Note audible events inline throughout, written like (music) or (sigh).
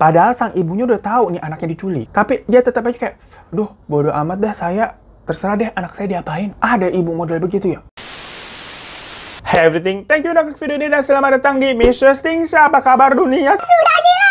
Padahal sang ibunya udah tahu nih anaknya diculik. Tapi dia tetap aja kayak, duh bodoh amat dah saya, terserah deh anak saya diapain. Ada ibu model begitu ya? Hey everything, thank you udah klik video ini dan selamat datang di Mr. Sting. Apa kabar dunia? Sudah gila!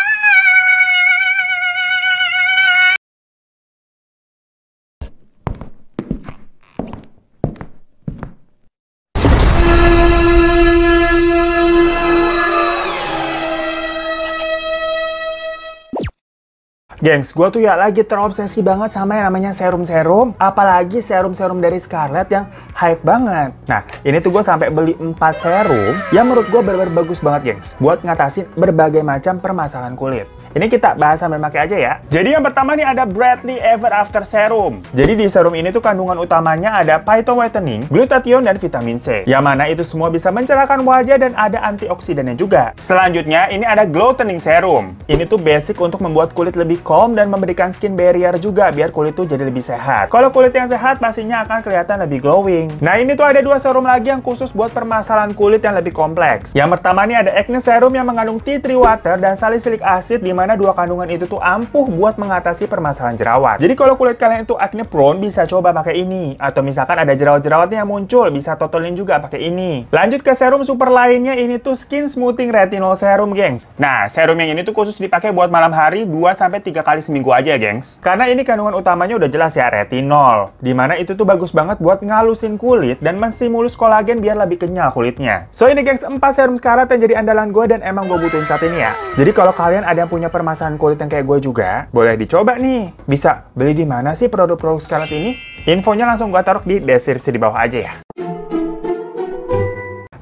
Gengs, gue tuh ya lagi terobsesi banget sama yang namanya serum-serum. Apalagi serum-serum dari Scarlett yang hype banget. Nah, ini tuh gue sampai beli 4 serum yang menurut gue bener-bener bagus banget, gengs. Buat ngatasin berbagai macam permasalahan kulit. Ini kita bahas sambil pakai aja ya. Jadi yang pertama nih ada Bradley Ever After Serum. Jadi di serum ini tuh kandungan utamanya ada phyto whitening, glutathione, dan vitamin C. Yang mana itu semua bisa mencerahkan wajah dan ada antioksidannya juga. Selanjutnya ini ada Glow Tening Serum. Ini tuh basic untuk membuat kulit lebih calm dan memberikan skin barrier juga biar kulit tuh jadi lebih sehat. Kalau kulit yang sehat pastinya akan kelihatan lebih glowing. Nah ini tuh ada dua serum lagi yang khusus buat permasalahan kulit yang lebih kompleks. Yang pertama nih ada Acne Serum yang mengandung tea tree water dan salicylic acid di mana dua kandungan itu tuh ampuh buat mengatasi permasalahan jerawat. Jadi kalau kulit kalian itu acne prone bisa coba pakai ini atau misalkan ada jerawat-jerawatnya yang muncul bisa totolin juga pakai ini. Lanjut ke serum super lainnya ini tuh skin smoothing retinol serum, gengs. Nah, serum yang ini tuh khusus dipakai buat malam hari 2 sampai 3 kali seminggu aja, gengs. Karena ini kandungan utamanya udah jelas ya retinol, dimana itu tuh bagus banget buat ngalusin kulit dan menstimulus kolagen biar lebih kenyal kulitnya. So ini gengs, 4 serum sekarat yang jadi andalan gue dan emang gue butuhin saat ini ya. Jadi kalau kalian ada yang punya permasalahan kulit yang kayak gue juga, boleh dicoba nih. Bisa beli di mana sih produk-produk Scarlett ini? Infonya langsung gue taruh di deskripsi di bawah aja ya.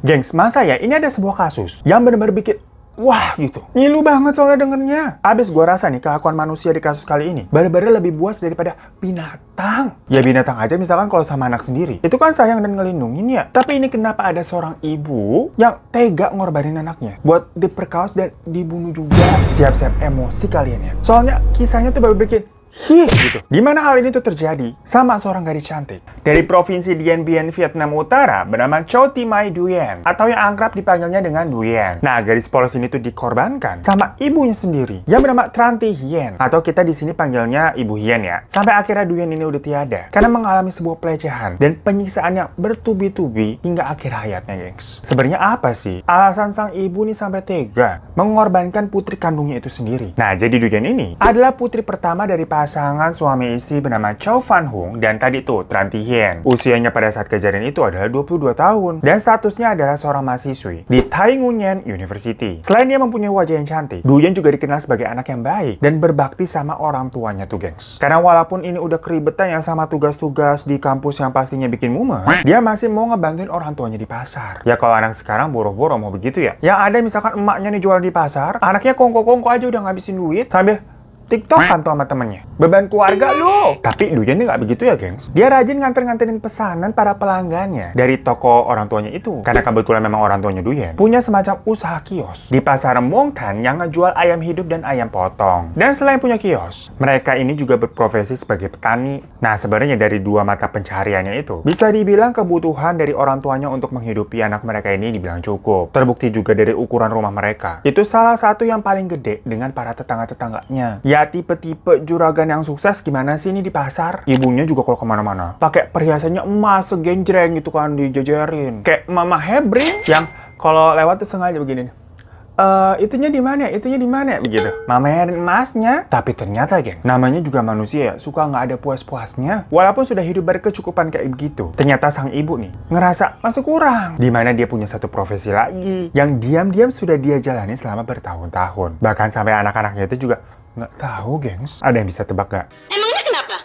Gengs, masa ya ini ada sebuah kasus yang benar-benar bikin wah gitu. Ngilu banget soalnya dengernya. Abis gua rasa nih kelakuan manusia di kasus kali ini bener-bener lebih buas daripada binatang. Ya binatang aja misalkan kalau sama anak sendiri. Itu kan sayang dan ngelindungin ya. Tapi ini kenapa ada seorang ibu yang tega ngorbanin anaknya buat diperkaos dan dibunuh juga. Siap-siap emosi kalian ya. Soalnya kisahnya tuh baru bikin Hih, gitu. Di hal ini tuh terjadi sama seorang gadis cantik dari provinsi Dien Bien Vietnam Utara bernama Cho Ti Mai Duyen atau yang akrab dipanggilnya dengan Duyen. Nah, gadis polos ini tuh dikorbankan sama ibunya sendiri yang bernama Tran Thi Hien atau kita di sini panggilnya Ibu Hien ya. Sampai akhirnya Duyen ini udah tiada karena mengalami sebuah pelecehan dan penyiksaan yang bertubi-tubi hingga akhir hayatnya, gengs. Sebenarnya apa sih alasan sang ibu nih sampai tega mengorbankan putri kandungnya itu sendiri? Nah, jadi Duyen ini adalah putri pertama dari pasangan suami istri bernama Chow Fan Hung dan tadi tuh Tran Thi Hien. Usianya pada saat kejadian itu adalah 22 tahun dan statusnya adalah seorang mahasiswi di Taingunyen University. Selain dia mempunyai wajah yang cantik, Duyen juga dikenal sebagai anak yang baik dan berbakti sama orang tuanya tuh gengs. Karena walaupun ini udah keribetan yang sama tugas-tugas di kampus yang pastinya bikin mumah, dia masih mau ngebantuin orang tuanya di pasar. Ya kalau anak sekarang boro-boro mau begitu ya. Yang ada misalkan emaknya nih jual di pasar, anaknya kongko-kongko aja udah ngabisin duit sambil Tiktok kan tuh sama temennya. Beban keluarga lu. Tapi ini nggak begitu ya, gengs. Dia rajin nganter-nganterin pesanan para pelanggannya dari toko orang tuanya itu. Karena kebetulan memang orang tuanya Duyen ya. punya semacam usaha kios di pasar Mongtan yang ngejual ayam hidup dan ayam potong. Dan selain punya kios, mereka ini juga berprofesi sebagai petani. Nah, sebenarnya dari dua mata pencariannya itu, bisa dibilang kebutuhan dari orang tuanya untuk menghidupi anak mereka ini dibilang cukup. Terbukti juga dari ukuran rumah mereka. Itu salah satu yang paling gede dengan para tetangga-tetangganya. Ya ya tipe-tipe juragan yang sukses gimana sih ini di pasar? Ibunya juga kalau kemana-mana. Pakai perhiasannya emas, segenjreng gitu kan, dijejerin. Kayak Mama Hebrin yang kalau lewat tuh sengaja begini nih uh, itunya di mana itunya di mana begitu mamerin emasnya tapi ternyata geng namanya juga manusia ya suka nggak ada puas-puasnya walaupun sudah hidup berkecukupan kayak begitu ternyata sang ibu nih ngerasa masih kurang Di mana dia punya satu profesi lagi yang diam-diam sudah dia jalani selama bertahun-tahun bahkan sampai anak-anaknya itu juga Nggak tahu, gengs. Ada yang bisa tebak nggak? Emangnya kenapa?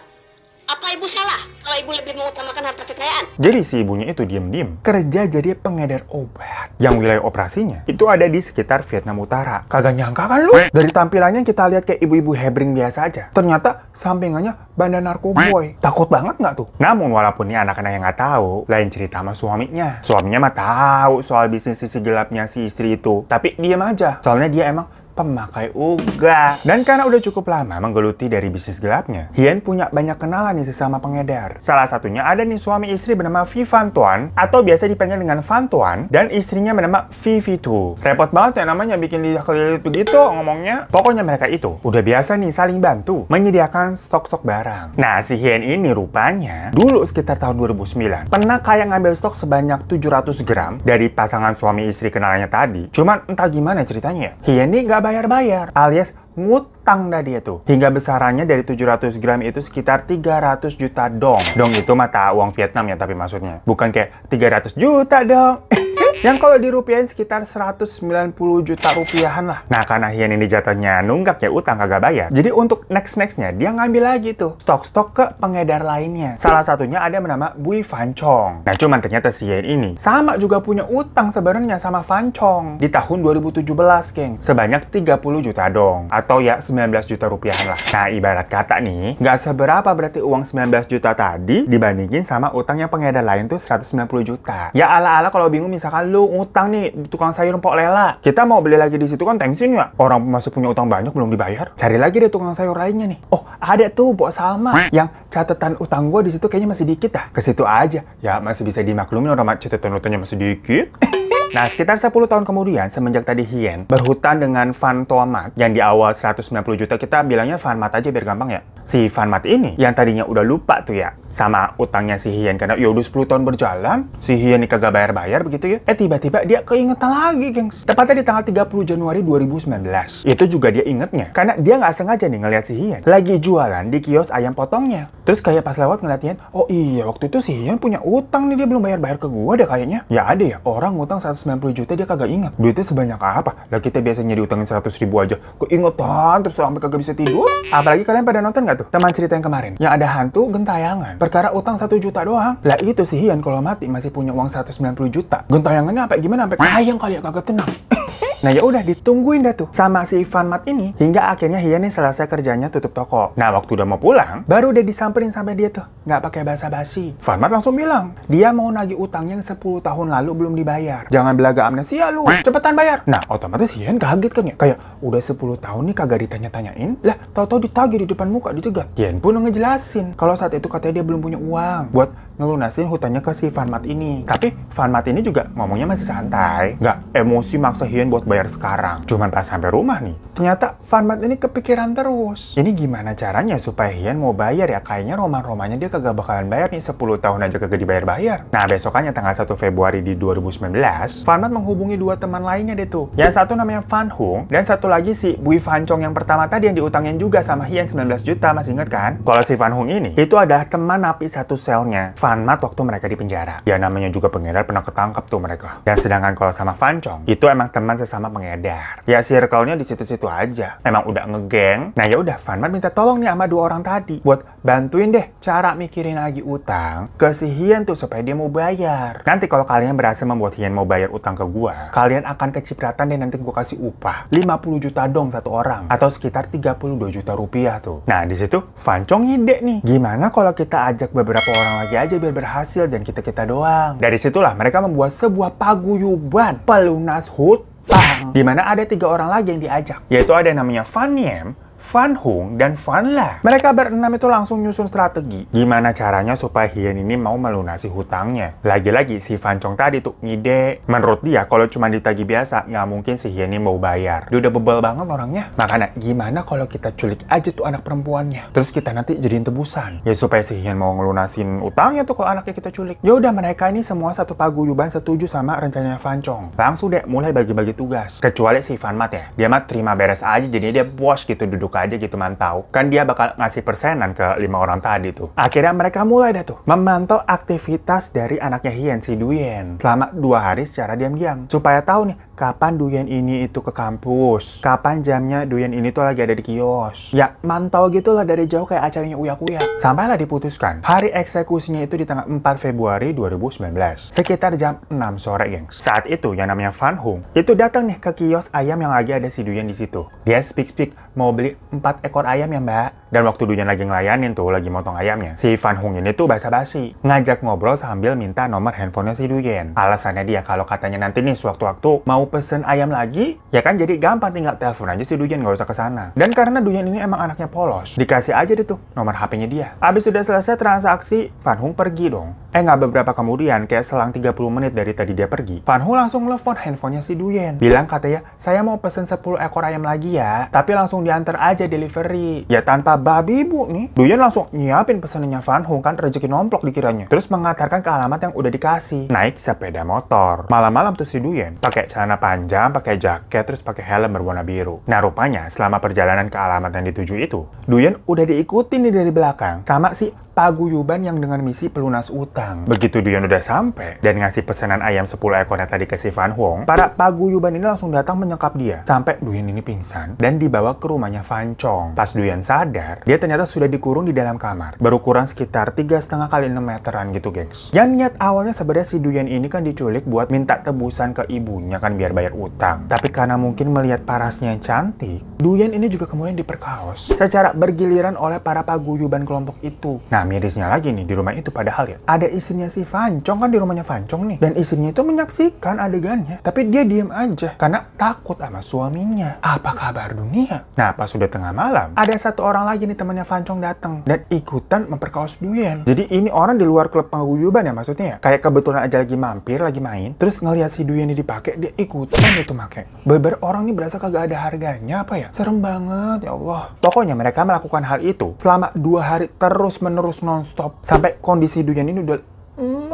Apa ibu salah kalau ibu lebih mengutamakan harta kekayaan? Jadi si ibunya itu diem-diem kerja jadi pengedar obat. Yang wilayah operasinya itu ada di sekitar Vietnam Utara. Kagak nyangka kan lu? Dari tampilannya kita lihat kayak ibu-ibu hebring biasa aja. Ternyata sampingannya bandar narkoboy. Takut banget nggak tuh? Namun walaupun ini anak-anak yang nggak tahu, lain cerita sama suaminya. Suaminya mah tahu soal bisnis sisi gelapnya si istri itu. Tapi diam aja. Soalnya dia emang pemakai uga. Dan karena udah cukup lama menggeluti dari bisnis gelapnya, Hien punya banyak kenalan nih sesama pengedar. Salah satunya ada nih suami istri bernama Vivan Tuan, atau biasa dipanggil dengan Van Tuan, dan istrinya bernama Vivi Tu. Repot banget ya namanya bikin lidah kelilit begitu ngomongnya. Pokoknya mereka itu udah biasa nih saling bantu menyediakan stok-stok barang. Nah, si Hien ini rupanya dulu sekitar tahun 2009 pernah kayak ngambil stok sebanyak 700 gram dari pasangan suami istri kenalannya tadi. Cuman entah gimana ceritanya, Hien ini nggak bayar-bayar alias ngutang dia tuh Hingga besarannya dari 700 gram itu sekitar 300 juta dong. Dong itu mata uang Vietnam ya tapi maksudnya. Bukan kayak 300 juta dong. (laughs) Yang kalau dirupiahin sekitar 190 juta rupiahan lah. Nah, karena Hian ini jatuhnya nunggak ya utang kagak bayar. Jadi untuk next-nextnya dia ngambil lagi tuh stok-stok ke pengedar lainnya. Salah satunya ada bernama Bui Fan Nah, cuman ternyata si Hian ini sama juga punya utang sebenarnya sama Fan di tahun 2017, geng. Sebanyak 30 juta dong atau ya 19 juta rupiahan lah. Nah, ibarat kata nih, nggak seberapa berarti uang 19 juta tadi dibandingin sama utang yang pengedar lain tuh 190 juta. Ya ala-ala kalau bingung misalkan lu ngutang nih tukang sayur pok Lela. Kita mau beli lagi di situ kan tensin ya. Orang masih punya utang banyak belum dibayar. Cari lagi deh tukang sayur lainnya nih. Oh, ada tuh pok sama yang catatan utang gua di situ kayaknya masih dikit dah. Ke situ aja. Ya masih bisa dimaklumin orang catatan utangnya masih dikit. Eh, Nah, sekitar 10 tahun kemudian, semenjak tadi Hien berhutang dengan Van Tomat yang di awal 190 juta, kita bilangnya Van Mat aja biar gampang ya. Si Van Mat ini yang tadinya udah lupa tuh ya sama utangnya si Hien karena ya udah 10 tahun berjalan, si Hien ini kagak bayar-bayar begitu ya. Eh tiba-tiba dia keingetan lagi, gengs. Tepatnya di tanggal 30 Januari 2019. Itu juga dia ingetnya karena dia nggak sengaja nih ngelihat si Hien lagi jualan di kios ayam potongnya. Terus kayak pas lewat ngeliat Hien, oh iya waktu itu si Hien punya utang nih dia belum bayar-bayar ke gua deh kayaknya. Ya ada ya orang ngutang 100 puluh juta dia kagak ingat. Duitnya sebanyak apa? Lah kita biasanya diutangin 100 ribu aja. kok ingetan terus sampai kagak bisa tidur. Apalagi kalian pada nonton nggak tuh? Teman cerita yang kemarin. Yang ada hantu gentayangan. Perkara utang satu juta doang. Lah itu sih Hian kalau mati masih punya uang 190 juta. Gentayangannya apa gimana sampai kayang kali ya kagak tenang. Nah ya udah ditungguin dah tuh sama si Ivan Mat ini hingga akhirnya Hian nih selesai kerjanya tutup toko. Nah waktu udah mau pulang, baru udah disamperin sampai dia tuh nggak pakai basa-basi. Ivan Mat langsung bilang dia mau nagih utang yang 10 tahun lalu belum dibayar. Jangan belaga amnesia lu, cepetan bayar. Nah otomatis Hian kaget kan ya, kayak udah 10 tahun nih kagak ditanya-tanyain, lah tau-tau ditagih di depan muka dicegat. Hian pun ngejelasin kalau saat itu katanya dia belum punya uang buat ngelunasin hutannya ke si Fanmat ini. Tapi Fanmat ini juga ngomongnya masih santai, nggak emosi maksa Hyun buat bayar sekarang. Cuman pas sampai rumah nih, ternyata Fanmat ini kepikiran terus. Ini gimana caranya supaya Hyun mau bayar ya? Kayaknya roman-romannya dia kagak bakalan bayar nih 10 tahun aja kagak dibayar-bayar. Nah besokannya tanggal 1 Februari di 2019, Fanmat menghubungi dua teman lainnya deh tuh. Yang satu namanya Fan Hung, dan satu lagi si Bui Fan Chong yang pertama tadi yang diutangin juga sama Hyun 19 juta, masih inget kan? Kalau si Fan Hung ini, itu adalah teman napi satu selnya. Mat waktu mereka di penjara. Ya namanya juga pengedar pernah ketangkap tuh mereka. Dan sedangkan kalau sama Van Chong itu emang teman sesama pengedar. Ya circle-nya di situ-situ aja. Emang udah ngegeng. Nah ya udah Mat minta tolong nih sama dua orang tadi buat bantuin deh cara mikirin lagi utang ke si Hien tuh supaya dia mau bayar. Nanti kalau kalian berhasil membuat Hien mau bayar utang ke gua, kalian akan kecipratan deh nanti gua kasih upah 50 juta dong satu orang atau sekitar 32 juta rupiah tuh. Nah di situ Van Chong ide nih. Gimana kalau kita ajak beberapa orang lagi aja aja biar berhasil dan kita-kita doang. Dari situlah mereka membuat sebuah paguyuban pelunas hutang di mana ada tiga orang lagi yang diajak, yaitu ada yang namanya Van Yem, Fan Hong dan Fan La. Mereka berenam itu langsung nyusun strategi gimana caranya supaya Hien ini mau melunasi hutangnya. Lagi-lagi si Fan Chong tadi tuh ngide. Menurut dia kalau cuma ditagi biasa nggak mungkin si Hien ini mau bayar. Dia udah bebel banget orangnya. Makanya gimana kalau kita culik aja tuh anak perempuannya. Terus kita nanti jadiin tebusan. Ya supaya si Hien mau ngelunasin utangnya tuh kalau anaknya kita culik. Ya udah mereka ini semua satu paguyuban setuju sama rencananya Fan Chong. Langsung deh mulai bagi-bagi tugas. Kecuali si Fan Mat ya. Dia mah terima beres aja jadi dia bos gitu duduk suka aja gitu mantau. Kan dia bakal ngasih persenan ke lima orang tadi tuh. Akhirnya mereka mulai dah tuh memantau aktivitas dari anaknya Hien si Duyen selama dua hari secara diam-diam supaya tahu nih kapan Duyen ini itu ke kampus, kapan jamnya Duyen ini tuh lagi ada di kios. Ya, mantau gitu lah dari jauh kayak acaranya Uya Kuya. Sampailah diputuskan, hari eksekusinya itu di tanggal 4 Februari 2019, sekitar jam 6 sore, gengs. Saat itu, yang namanya Fan Hung, itu datang nih ke kios ayam yang lagi ada si Duyen di situ. Dia speak-speak, mau beli 4 ekor ayam ya mbak. Dan waktu Duyen lagi ngelayanin tuh, lagi motong ayamnya, si Fan Hung ini tuh basa-basi, ngajak ngobrol sambil minta nomor handphonenya si Duyen. Alasannya dia kalau katanya nanti nih sewaktu-waktu mau mau pesen ayam lagi, ya kan jadi gampang tinggal telepon aja si Duyan, nggak usah kesana Dan karena Duyan ini emang anaknya polos, dikasih aja deh tuh nomor HP-nya dia. Abis sudah selesai transaksi, Fan Hung pergi dong. Eh nggak beberapa kemudian, kayak selang 30 menit dari tadi dia pergi, Fan Hung langsung telepon handphonenya si Duyan Bilang katanya, saya mau pesen 10 ekor ayam lagi ya, tapi langsung diantar aja delivery. Ya tanpa babi bu nih. Duyan langsung nyiapin pesenannya Fan Hung kan rezeki nomplok dikiranya. Terus mengantarkan ke alamat yang udah dikasih. Naik sepeda motor. Malam-malam tuh si Duyan pakai celana celana panjang, pakai jaket, terus pakai helm berwarna biru. Nah rupanya selama perjalanan ke alamat yang dituju itu, Duyen udah diikutin nih dari belakang sama si paguyuban yang dengan misi pelunas utang. Begitu Duyan udah sampai dan ngasih pesanan ayam 10 ekornya tadi ke si Van Huong, para paguyuban ini langsung datang menyekap dia. Sampai Duyan ini pingsan dan dibawa ke rumahnya Van Chong. Pas Duyan sadar, dia ternyata sudah dikurung di dalam kamar. Berukuran sekitar 3,5 kali 6 meteran gitu, gengs. Yang niat awalnya sebenarnya si Duyan ini kan diculik buat minta tebusan ke ibunya kan biar bayar utang. Tapi karena mungkin melihat parasnya yang cantik, Duyan ini juga kemudian diperkaos secara bergiliran oleh para paguyuban kelompok itu. Nah, Nah, mirisnya lagi nih di rumah itu padahal ya ada istrinya si Fancong kan di rumahnya Fancong nih dan istrinya itu menyaksikan adegannya tapi dia diem aja karena takut sama suaminya apa kabar dunia nah pas sudah tengah malam ada satu orang lagi nih temannya Fancong datang dan ikutan memperkaos Duyen jadi ini orang di luar klub paguyuban ya maksudnya ya kayak kebetulan aja lagi mampir lagi main terus ngelihat si Duyen ini dipakai dia ikutan gitu make beber orang nih berasa kagak ada harganya apa ya serem banget ya Allah pokoknya mereka melakukan hal itu selama dua hari terus menerus terus nonstop sampai kondisi Duyan ini udah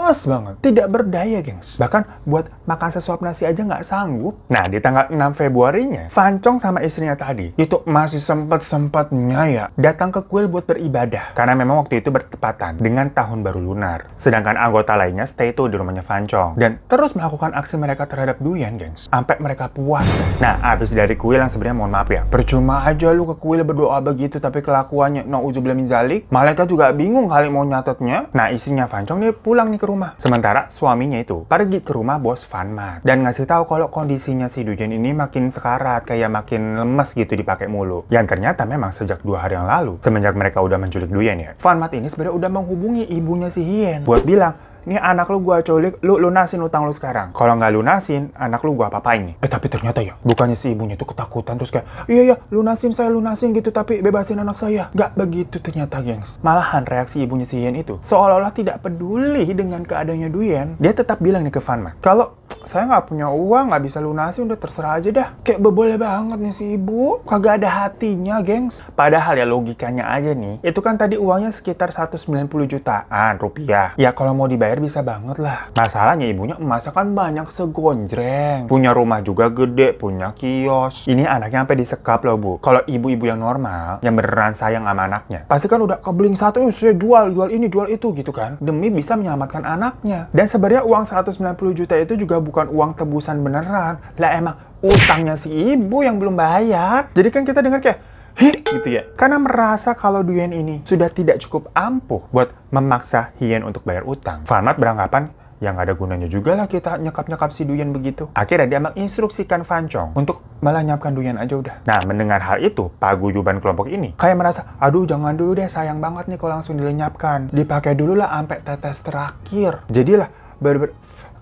lemas banget, tidak berdaya gengs. Bahkan buat makan sesuap nasi aja nggak sanggup. Nah di tanggal 6 Februarinya, Fancong sama istrinya tadi itu masih sempat-sempatnya ya datang ke kuil buat beribadah. Karena memang waktu itu bertepatan dengan tahun baru lunar. Sedangkan anggota lainnya stay tuh di rumahnya Fancong. Dan terus melakukan aksi mereka terhadap Duyan gengs. Sampai mereka puas. Nah abis dari kuil yang sebenarnya mohon maaf ya, percuma aja lu ke kuil berdoa begitu tapi kelakuannya no ujubilah minzalik. Malaikat juga bingung kali mau nyatetnya. Nah istrinya Fancong nih pulang nih ke rumah rumah. Sementara suaminya itu pergi ke rumah bos Van Mart dan ngasih tahu kalau kondisinya si Dujen ini makin sekarat, kayak makin lemes gitu dipakai mulu. Yang ternyata memang sejak dua hari yang lalu, semenjak mereka udah menculik Duyen ya, Van Mart ini sebenarnya udah menghubungi ibunya si Hien buat bilang, ini anak lu gua colik, lu lunasin utang lu sekarang. Kalau nggak lunasin, anak lu gua apa-apain nih. Eh tapi ternyata ya, bukannya si ibunya tuh ketakutan terus kayak, iya iya, lunasin saya lunasin gitu tapi bebasin anak saya. Nggak begitu ternyata gengs. Malahan reaksi ibunya si Yen itu, seolah-olah tidak peduli dengan keadaannya Duyen, dia tetap bilang nih ke Fanma, kalau saya nggak punya uang, nggak bisa lunasin udah terserah aja dah. Kayak beboleh banget nih si ibu. Kagak ada hatinya, gengs. Padahal ya logikanya aja nih, itu kan tadi uangnya sekitar 190 jutaan rupiah. Ya kalau mau dibayar bisa banget lah. Masalahnya ibunya emasnya kan banyak segonjreng. Punya rumah juga gede, punya kios. Ini anaknya sampai disekap loh, Bu. Kalau ibu-ibu yang normal, yang beneran sayang sama anaknya, pasti kan udah kebeling satu, saya jual, jual ini, jual itu gitu kan. Demi bisa menyelamatkan anaknya. Dan sebenarnya uang 190 juta itu juga bukan uang tebusan beneran. Lah emang utangnya si ibu yang belum bayar. Jadi kan kita dengar kayak, gitu ya. Karena merasa kalau Duyen ini sudah tidak cukup ampuh buat memaksa Hien untuk bayar utang. Farmat beranggapan yang ada gunanya juga lah kita nyekap-nyekap si Duyan begitu. Akhirnya dia menginstruksikan Fancong untuk melenyapkan Duyan aja udah. Nah, mendengar hal itu, paguyuban kelompok ini kayak merasa, aduh jangan dulu deh, sayang banget nih kalau langsung dilenyapkan. Dipakai dulu lah sampai tetes terakhir. Jadilah, ber, -ber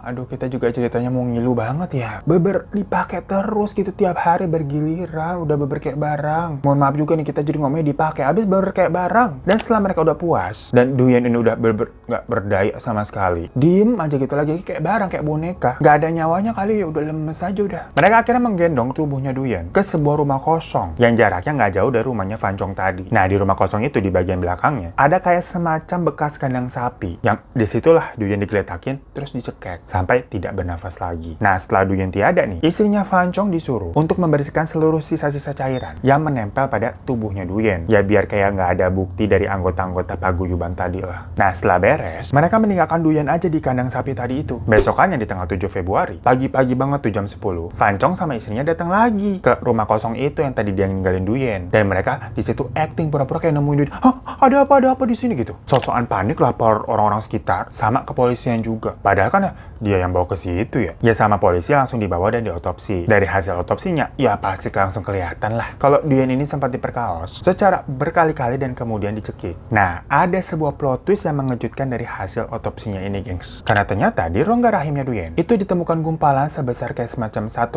Aduh kita juga ceritanya mau ngilu banget ya. Beber dipakai terus gitu tiap hari bergiliran udah beber kayak barang. Mohon maaf juga nih kita jadi ngomongnya dipakai habis beber kayak barang. Dan setelah mereka udah puas dan Duyan ini udah beber nggak berdaya sama sekali. Diem aja gitu lagi kayak barang kayak boneka. Gak ada nyawanya kali ya udah lemes aja udah. Mereka akhirnya menggendong tubuhnya Duyan ke sebuah rumah kosong yang jaraknya nggak jauh dari rumahnya Fancong tadi. Nah di rumah kosong itu di bagian belakangnya ada kayak semacam bekas kandang sapi yang disitulah Duyan digeletakin terus dicekek sampai tidak bernafas lagi. Nah, setelah Duyen tiada nih, istrinya Fan Chong disuruh untuk membersihkan seluruh sisa-sisa cairan yang menempel pada tubuhnya Duyen. Ya biar kayak nggak ada bukti dari anggota-anggota paguyuban tadi lah. Nah, setelah beres, mereka meninggalkan Duyen aja di kandang sapi tadi itu. Besokannya di tanggal 7 Februari, pagi-pagi banget tuh jam 10, Fan Chong sama istrinya datang lagi ke rumah kosong itu yang tadi dia ninggalin Duyen. Dan mereka di situ acting pura-pura kayak nemuin Duyen. Hah, ada apa-ada apa di sini gitu. Sosokan panik lapor orang-orang sekitar sama kepolisian juga. Padahal kan ya dia yang bawa ke situ ya? Ya sama polisi langsung dibawa dan diotopsi. Dari hasil otopsinya, ya pasti langsung kelihatan lah. Kalau Duyen ini sempat diperkaos secara berkali-kali dan kemudian dicekik. Nah, ada sebuah plot twist yang mengejutkan dari hasil otopsinya ini, gengs. Karena ternyata di rongga rahimnya Duyen, itu ditemukan gumpalan sebesar kayak semacam 1,5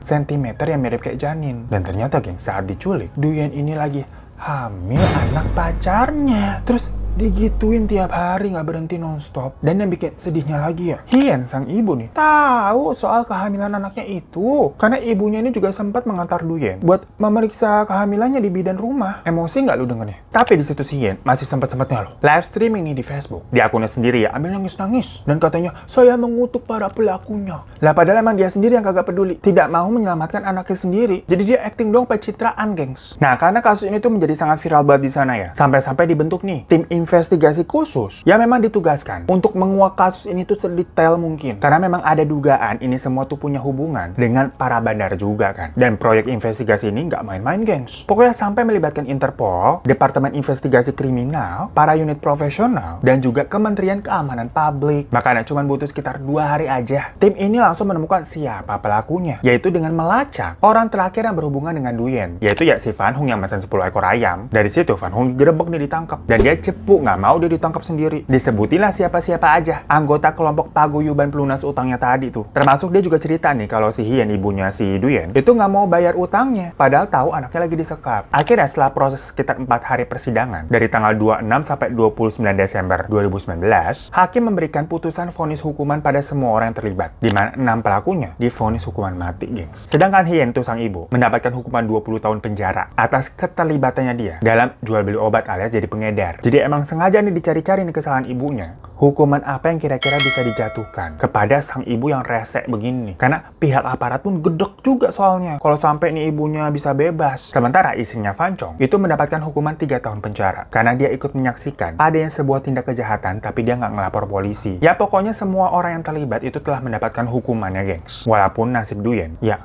cm yang mirip kayak janin. Dan ternyata, gengs, saat diculik, Duyen ini lagi hamil anak pacarnya. Terus digituin tiap hari nggak berhenti nonstop. Dan yang bikin sedihnya lagi ya, Hien sang ibu nih tahu soal kehamilan anaknya itu karena ibunya ini juga sempat mengantar Duyen buat memeriksa kehamilannya di bidan rumah. Emosi nggak lu dengernya? Tapi di si Hien masih sempat-sempatnya lo Live streaming ini di Facebook. Di akunnya sendiri ya ambil nangis-nangis dan katanya saya mengutuk para pelakunya. Lah padahal emang dia sendiri yang kagak peduli, tidak mau menyelamatkan anaknya sendiri. Jadi dia acting dong pencitraan, gengs. Nah, karena kasus ini tuh menjadi sangat viral banget di sana ya. Sampai-sampai dibentuk nih tim investigasi khusus yang memang ditugaskan untuk menguak kasus ini tuh sedetail mungkin. Karena memang ada dugaan ini semua tuh punya hubungan dengan para bandar juga kan. Dan proyek investigasi ini nggak main-main gengs. Pokoknya sampai melibatkan Interpol, Departemen Investigasi Kriminal, para unit profesional, dan juga Kementerian Keamanan Publik. Makanya cuma butuh sekitar dua hari aja. Tim ini langsung menemukan siapa pelakunya, yaitu dengan melacak orang terakhir yang berhubungan dengan Duyen, yaitu ya si Fan Hung yang mesin 10 ekor ayam. Dari situ Van Hung digerebek nih ditangkap dan dia cepu nggak mau dia ditangkap sendiri. Disebutilah siapa-siapa aja anggota kelompok paguyuban pelunas utangnya tadi tuh. Termasuk dia juga cerita nih kalau si Hien ibunya si Duyen itu nggak mau bayar utangnya padahal tahu anaknya lagi disekap. Akhirnya setelah proses sekitar empat hari persidangan dari tanggal 26 sampai 29 Desember 2019, hakim memberikan putusan vonis hukuman pada semua orang yang terlibat di mana enam pelakunya divonis hukuman mati, gengs. Sedangkan Hien tuh sang ibu mendapatkan hukuman 20 tahun penjara atas keterlibatannya dia dalam jual beli obat alias jadi pengedar. Jadi emang yang sengaja nih dicari-cari nih kesalahan ibunya, hukuman apa yang kira-kira bisa dijatuhkan kepada sang ibu yang rese begini? Karena pihak aparat pun gedek juga soalnya. Kalau sampai nih ibunya bisa bebas. Sementara istrinya Fancong itu mendapatkan hukuman 3 tahun penjara karena dia ikut menyaksikan ada yang sebuah tindak kejahatan tapi dia nggak ngelapor polisi. Ya pokoknya semua orang yang terlibat itu telah mendapatkan hukumannya, gengs. Walaupun nasib Duyen, ya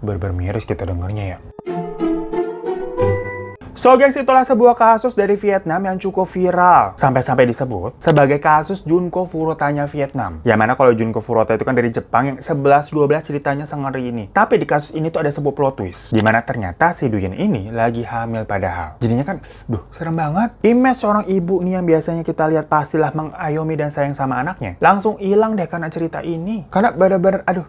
berbermiris kita dengernya ya. So guys, itulah sebuah kasus dari Vietnam yang cukup viral. Sampai-sampai disebut sebagai kasus Junko nya Vietnam. Ya mana kalau Junko Furuta itu kan dari Jepang yang 11-12 ceritanya sangat ini. Tapi di kasus ini tuh ada sebuah plot twist. Dimana ternyata si Duyen ini lagi hamil padahal. Jadinya kan, duh serem banget. Image seorang ibu nih yang biasanya kita lihat pastilah mengayomi dan sayang sama anaknya. Langsung hilang deh karena cerita ini. Karena bener-bener, aduh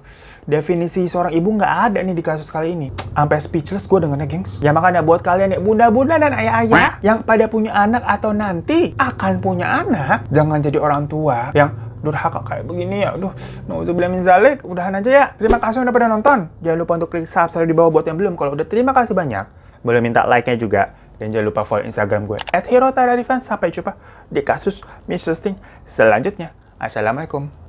definisi seorang ibu nggak ada nih di kasus kali ini. Sampai speechless gue dengannya, gengs. Ya makanya buat kalian ya bunda-bunda dan ayah-ayah yang pada punya anak atau nanti akan punya anak, jangan jadi orang tua yang durhaka kayak begini ya. Aduh, nauzubillah min zalik. Udahan aja ya. Terima kasih udah pada nonton. Jangan lupa untuk klik subscribe di bawah buat yang belum. Kalau udah terima kasih banyak. Boleh minta like-nya juga. Dan jangan lupa follow Instagram gue. At Hero Sampai jumpa di kasus Mrs. Sting selanjutnya. Assalamualaikum.